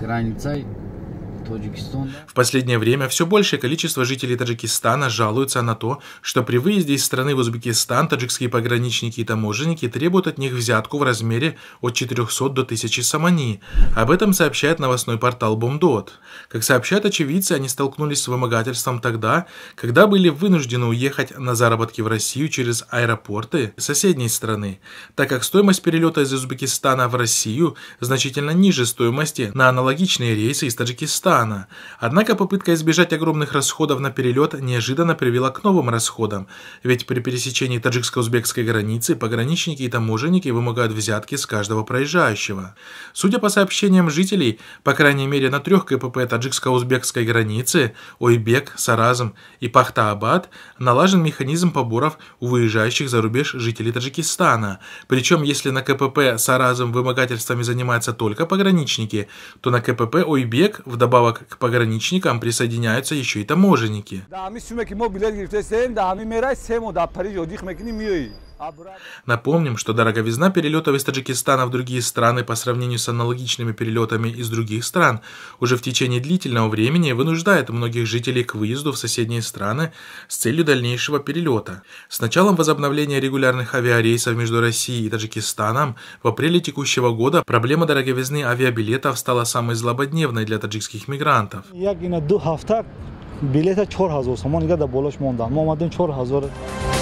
granicę В последнее время все большее количество жителей Таджикистана жалуются на то, что при выезде из страны в Узбекистан таджикские пограничники и таможенники требуют от них взятку в размере от 400 до 1000 самани. Об этом сообщает новостной портал Бомдот. Как сообщают очевидцы, они столкнулись с вымогательством тогда, когда были вынуждены уехать на заработки в Россию через аэропорты соседней страны, так как стоимость перелета из Узбекистана в Россию значительно ниже стоимости на аналогичные рейсы из Таджикистана. Казахстана. Однако попытка избежать огромных расходов на перелет неожиданно привела к новым расходам, ведь при пересечении таджикско-узбекской границы пограничники и таможенники вымогают взятки с каждого проезжающего. Судя по сообщениям жителей, по крайней мере на трех КПП таджикско-узбекской границы Ойбек, Саразм и Пахтаабад налажен механизм поборов у выезжающих за рубеж жителей Таджикистана. Причем, если на КПП Саразм вымогательствами занимаются только пограничники, то на КПП Ойбек вдобавок Вдобавок к пограничникам присоединяются еще и таможенники. Напомним, что дороговизна перелетов из Таджикистана в другие страны по сравнению с аналогичными перелетами из других стран уже в течение длительного времени вынуждает многих жителей к выезду в соседние страны с целью дальнейшего перелета. С началом возобновления регулярных авиарейсов между Россией и Таджикистаном в апреле текущего года проблема дороговизны авиабилетов стала самой злободневной для таджикских мигрантов. билета 4000 сомон гада болош монда. Мо 4000